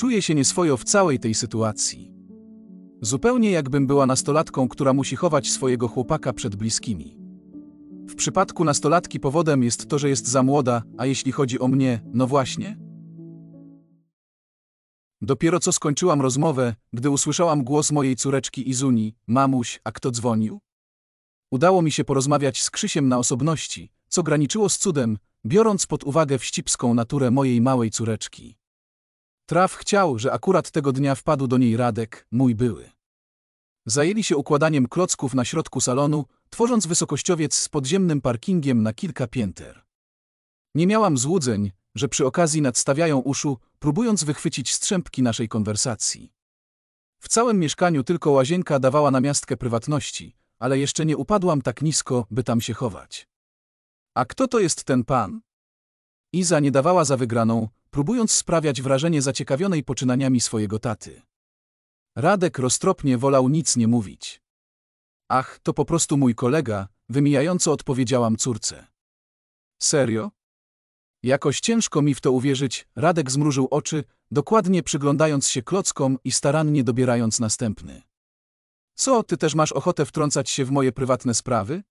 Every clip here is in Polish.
Czuję się nieswojo w całej tej sytuacji. Zupełnie jakbym była nastolatką, która musi chować swojego chłopaka przed bliskimi. W przypadku nastolatki powodem jest to, że jest za młoda, a jeśli chodzi o mnie, no właśnie. Dopiero co skończyłam rozmowę, gdy usłyszałam głos mojej córeczki Izuni, mamuś, a kto dzwonił? Udało mi się porozmawiać z Krzysiem na osobności, co graniczyło z cudem, biorąc pod uwagę wścibską naturę mojej małej córeczki. Traf chciał, że akurat tego dnia wpadł do niej Radek, mój były. Zajęli się układaniem klocków na środku salonu, tworząc wysokościowiec z podziemnym parkingiem na kilka pięter. Nie miałam złudzeń, że przy okazji nadstawiają uszu, próbując wychwycić strzępki naszej konwersacji. W całym mieszkaniu tylko łazienka dawała namiastkę prywatności, ale jeszcze nie upadłam tak nisko, by tam się chować. A kto to jest ten pan? Iza nie dawała za wygraną, próbując sprawiać wrażenie zaciekawionej poczynaniami swojego taty. Radek roztropnie wolał nic nie mówić. Ach, to po prostu mój kolega, wymijająco odpowiedziałam córce. Serio? Jakoś ciężko mi w to uwierzyć, Radek zmrużył oczy, dokładnie przyglądając się klockom i starannie dobierając następny. Co, ty też masz ochotę wtrącać się w moje prywatne sprawy?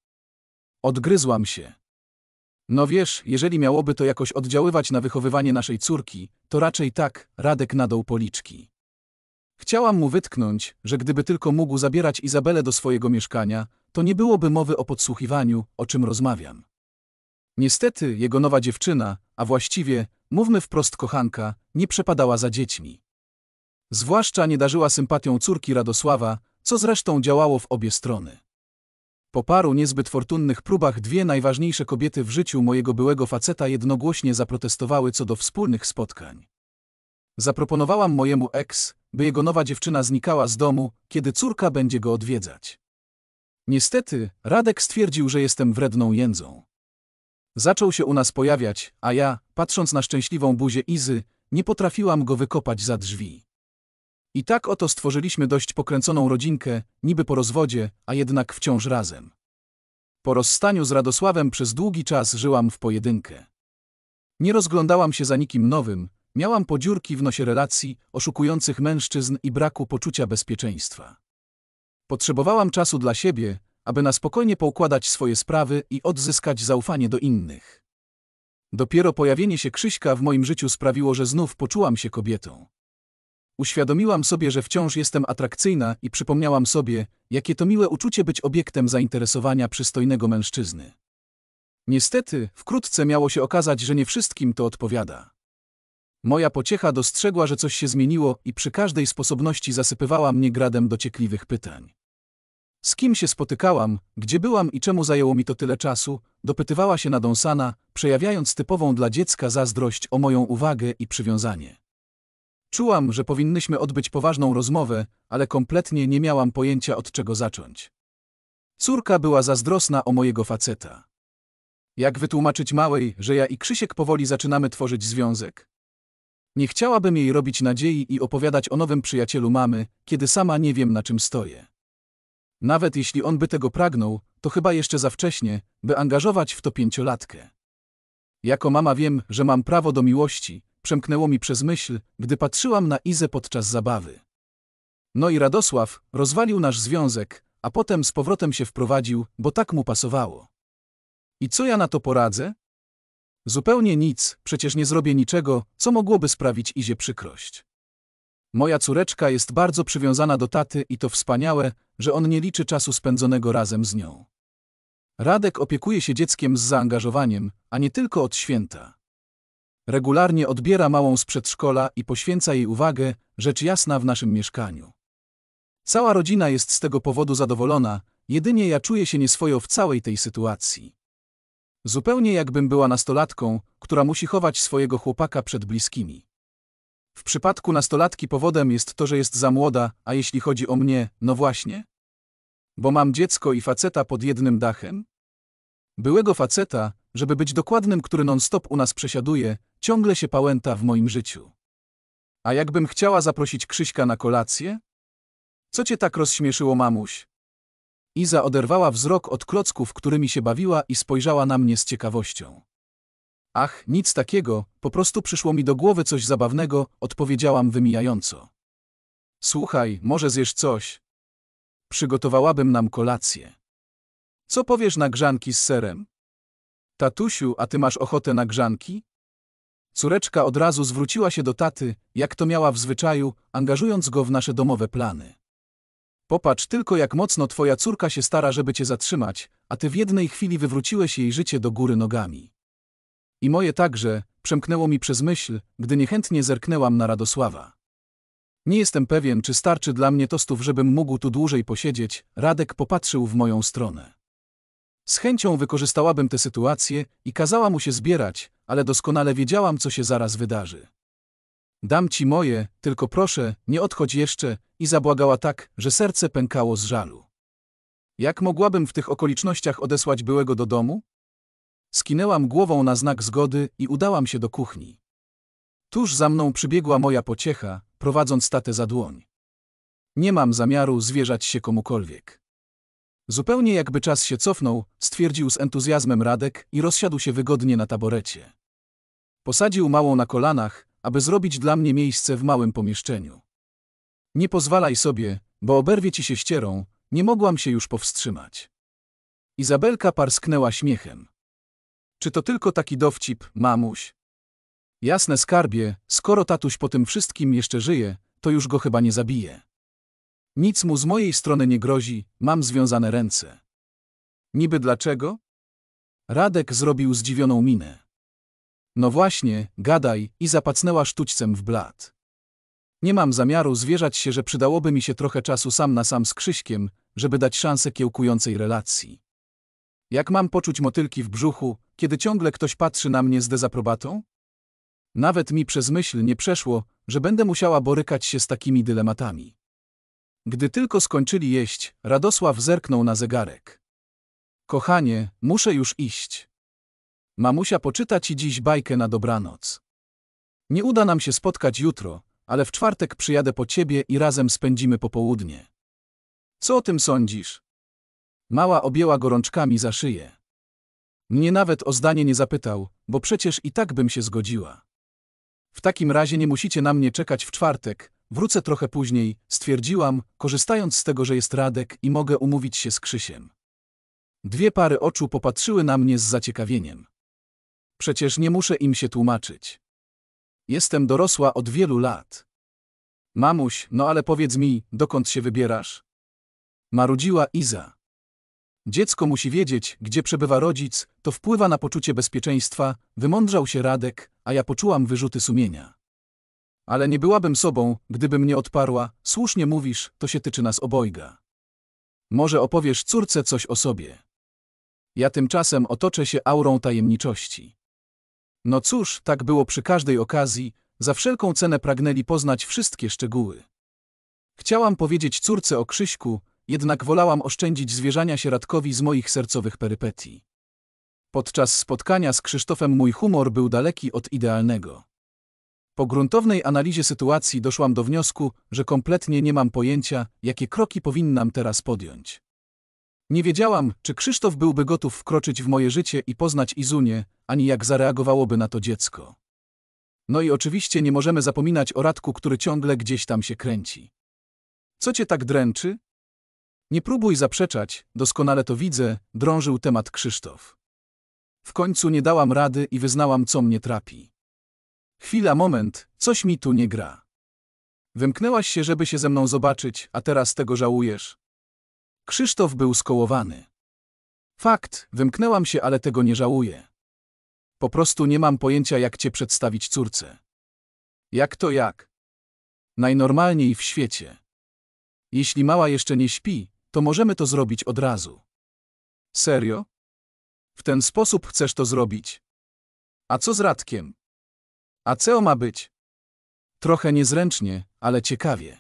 Odgryzłam się. No wiesz, jeżeli miałoby to jakoś oddziaływać na wychowywanie naszej córki, to raczej tak, Radek nadał policzki. Chciałam mu wytknąć, że gdyby tylko mógł zabierać Izabelę do swojego mieszkania, to nie byłoby mowy o podsłuchiwaniu, o czym rozmawiam. Niestety, jego nowa dziewczyna, a właściwie, mówmy wprost kochanka, nie przepadała za dziećmi. Zwłaszcza nie darzyła sympatią córki Radosława, co zresztą działało w obie strony. Po paru niezbyt fortunnych próbach dwie najważniejsze kobiety w życiu mojego byłego faceta jednogłośnie zaprotestowały co do wspólnych spotkań. Zaproponowałam mojemu ex, by jego nowa dziewczyna znikała z domu, kiedy córka będzie go odwiedzać. Niestety, Radek stwierdził, że jestem wredną jędzą. Zaczął się u nas pojawiać, a ja, patrząc na szczęśliwą buzię Izy, nie potrafiłam go wykopać za drzwi. I tak oto stworzyliśmy dość pokręconą rodzinkę, niby po rozwodzie, a jednak wciąż razem. Po rozstaniu z Radosławem przez długi czas żyłam w pojedynkę. Nie rozglądałam się za nikim nowym, miałam podziurki w nosie relacji, oszukujących mężczyzn i braku poczucia bezpieczeństwa. Potrzebowałam czasu dla siebie, aby na spokojnie poukładać swoje sprawy i odzyskać zaufanie do innych. Dopiero pojawienie się Krzyśka w moim życiu sprawiło, że znów poczułam się kobietą. Uświadomiłam sobie, że wciąż jestem atrakcyjna i przypomniałam sobie, jakie to miłe uczucie być obiektem zainteresowania przystojnego mężczyzny. Niestety, wkrótce miało się okazać, że nie wszystkim to odpowiada. Moja pociecha dostrzegła, że coś się zmieniło i przy każdej sposobności zasypywała mnie gradem dociekliwych pytań. Z kim się spotykałam, gdzie byłam i czemu zajęło mi to tyle czasu, dopytywała się nadąsana, przejawiając typową dla dziecka zazdrość o moją uwagę i przywiązanie. Czułam, że powinnyśmy odbyć poważną rozmowę, ale kompletnie nie miałam pojęcia od czego zacząć. Córka była zazdrosna o mojego faceta. Jak wytłumaczyć małej, że ja i Krzysiek powoli zaczynamy tworzyć związek? Nie chciałabym jej robić nadziei i opowiadać o nowym przyjacielu mamy, kiedy sama nie wiem na czym stoję. Nawet jeśli on by tego pragnął, to chyba jeszcze za wcześnie, by angażować w to pięciolatkę. Jako mama wiem, że mam prawo do miłości, przemknęło mi przez myśl, gdy patrzyłam na Izę podczas zabawy. No i Radosław rozwalił nasz związek, a potem z powrotem się wprowadził, bo tak mu pasowało. I co ja na to poradzę? Zupełnie nic, przecież nie zrobię niczego, co mogłoby sprawić Izie przykrość. Moja córeczka jest bardzo przywiązana do taty i to wspaniałe, że on nie liczy czasu spędzonego razem z nią. Radek opiekuje się dzieckiem z zaangażowaniem, a nie tylko od święta. Regularnie odbiera małą z przedszkola i poświęca jej uwagę, rzecz jasna w naszym mieszkaniu. Cała rodzina jest z tego powodu zadowolona, jedynie ja czuję się nieswojo w całej tej sytuacji. Zupełnie jakbym była nastolatką, która musi chować swojego chłopaka przed bliskimi. W przypadku nastolatki powodem jest to, że jest za młoda, a jeśli chodzi o mnie, no właśnie. Bo mam dziecko i faceta pod jednym dachem? Byłego faceta, żeby być dokładnym, który non-stop u nas przesiaduje, Ciągle się pałęta w moim życiu. A jakbym chciała zaprosić Krzyśka na kolację? Co cię tak rozśmieszyło, mamuś? Iza oderwała wzrok od klocków, którymi się bawiła i spojrzała na mnie z ciekawością. Ach, nic takiego, po prostu przyszło mi do głowy coś zabawnego, odpowiedziałam wymijająco. Słuchaj, może zjesz coś? Przygotowałabym nam kolację. Co powiesz na grzanki z serem? Tatusiu, a ty masz ochotę na grzanki? Córeczka od razu zwróciła się do taty, jak to miała w zwyczaju, angażując go w nasze domowe plany. Popatrz tylko, jak mocno twoja córka się stara, żeby cię zatrzymać, a ty w jednej chwili wywróciłeś jej życie do góry nogami. I moje także, przemknęło mi przez myśl, gdy niechętnie zerknęłam na Radosława. Nie jestem pewien, czy starczy dla mnie tostów, żebym mógł tu dłużej posiedzieć, Radek popatrzył w moją stronę. Z chęcią wykorzystałabym tę sytuację i kazała mu się zbierać, ale doskonale wiedziałam, co się zaraz wydarzy. Dam ci moje, tylko proszę, nie odchodź jeszcze, i zabłagała tak, że serce pękało z żalu. Jak mogłabym w tych okolicznościach odesłać byłego do domu? Skinęłam głową na znak zgody i udałam się do kuchni. Tuż za mną przybiegła moja pociecha, prowadząc tatę za dłoń. Nie mam zamiaru zwierzać się komukolwiek. Zupełnie jakby czas się cofnął, stwierdził z entuzjazmem Radek i rozsiadł się wygodnie na taborecie. Posadził małą na kolanach, aby zrobić dla mnie miejsce w małym pomieszczeniu. Nie pozwalaj sobie, bo oberwie ci się ścierą, nie mogłam się już powstrzymać. Izabelka parsknęła śmiechem. Czy to tylko taki dowcip, mamuś? Jasne skarbie, skoro tatuś po tym wszystkim jeszcze żyje, to już go chyba nie zabije. Nic mu z mojej strony nie grozi, mam związane ręce. Niby dlaczego? Radek zrobił zdziwioną minę. No właśnie, gadaj i zapacnęła sztućcem w blat. Nie mam zamiaru zwierzać się, że przydałoby mi się trochę czasu sam na sam z Krzyśkiem, żeby dać szansę kiełkującej relacji. Jak mam poczuć motylki w brzuchu, kiedy ciągle ktoś patrzy na mnie z dezaprobatą? Nawet mi przez myśl nie przeszło, że będę musiała borykać się z takimi dylematami. Gdy tylko skończyli jeść, Radosław zerknął na zegarek. Kochanie, muszę już iść. Mamusia poczyta ci dziś bajkę na dobranoc. Nie uda nam się spotkać jutro, ale w czwartek przyjadę po ciebie i razem spędzimy popołudnie. Co o tym sądzisz? Mała objęła gorączkami za szyję. Mnie nawet o zdanie nie zapytał, bo przecież i tak bym się zgodziła. W takim razie nie musicie na mnie czekać w czwartek, Wrócę trochę później, stwierdziłam, korzystając z tego, że jest Radek i mogę umówić się z Krzysiem. Dwie pary oczu popatrzyły na mnie z zaciekawieniem. Przecież nie muszę im się tłumaczyć. Jestem dorosła od wielu lat. Mamuś, no ale powiedz mi, dokąd się wybierasz? Marudziła Iza. Dziecko musi wiedzieć, gdzie przebywa rodzic, to wpływa na poczucie bezpieczeństwa, wymądrzał się Radek, a ja poczułam wyrzuty sumienia. Ale nie byłabym sobą, gdyby mnie odparła, słusznie mówisz, to się tyczy nas obojga. Może opowiesz córce coś o sobie. Ja tymczasem otoczę się aurą tajemniczości. No cóż, tak było przy każdej okazji, za wszelką cenę pragnęli poznać wszystkie szczegóły. Chciałam powiedzieć córce o Krzyśku, jednak wolałam oszczędzić zwierzania się Radkowi z moich sercowych perypetii. Podczas spotkania z Krzysztofem mój humor był daleki od idealnego. Po gruntownej analizie sytuacji doszłam do wniosku, że kompletnie nie mam pojęcia, jakie kroki powinnam teraz podjąć. Nie wiedziałam, czy Krzysztof byłby gotów wkroczyć w moje życie i poznać Izunię, ani jak zareagowałoby na to dziecko. No i oczywiście nie możemy zapominać o Radku, który ciągle gdzieś tam się kręci. Co cię tak dręczy? Nie próbuj zaprzeczać, doskonale to widzę, drążył temat Krzysztof. W końcu nie dałam rady i wyznałam, co mnie trapi. Chwila, moment, coś mi tu nie gra. Wymknęłaś się, żeby się ze mną zobaczyć, a teraz tego żałujesz. Krzysztof był skołowany. Fakt, wymknęłam się, ale tego nie żałuję. Po prostu nie mam pojęcia, jak cię przedstawić córce. Jak to jak? Najnormalniej w świecie. Jeśli mała jeszcze nie śpi, to możemy to zrobić od razu. Serio? W ten sposób chcesz to zrobić? A co z Radkiem? A co ma być? Trochę niezręcznie, ale ciekawie.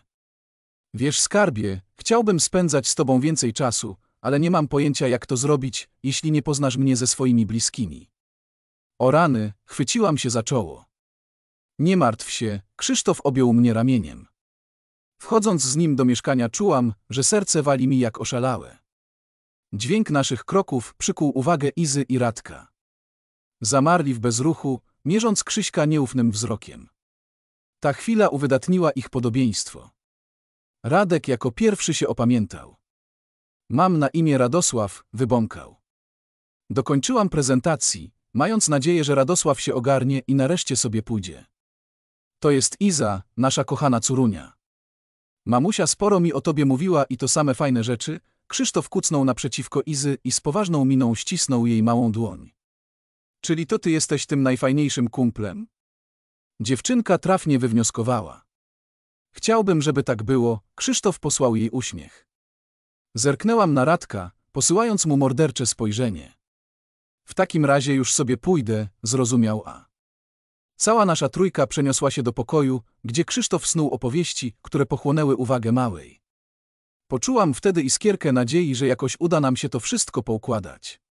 Wiesz, skarbie, chciałbym spędzać z tobą więcej czasu, ale nie mam pojęcia jak to zrobić, jeśli nie poznasz mnie ze swoimi bliskimi. O rany, chwyciłam się za czoło. Nie martw się, Krzysztof objął mnie ramieniem. Wchodząc z nim do mieszkania czułam, że serce wali mi jak oszalałe. Dźwięk naszych kroków przykuł uwagę Izy i Radka. Zamarli w bezruchu, mierząc Krzyśka nieufnym wzrokiem. Ta chwila uwydatniła ich podobieństwo. Radek jako pierwszy się opamiętał. Mam na imię Radosław, wybąkał. Dokończyłam prezentacji, mając nadzieję, że Radosław się ogarnie i nareszcie sobie pójdzie. To jest Iza, nasza kochana curunia. Mamusia sporo mi o tobie mówiła i to same fajne rzeczy, Krzysztof kucnął naprzeciwko Izy i z poważną miną ścisnął jej małą dłoń. Czyli to ty jesteś tym najfajniejszym kumplem? Dziewczynka trafnie wywnioskowała. Chciałbym, żeby tak było, Krzysztof posłał jej uśmiech. Zerknęłam na Radka, posyłając mu mordercze spojrzenie. W takim razie już sobie pójdę, zrozumiał A. Cała nasza trójka przeniosła się do pokoju, gdzie Krzysztof snuł opowieści, które pochłonęły uwagę małej. Poczułam wtedy iskierkę nadziei, że jakoś uda nam się to wszystko poukładać.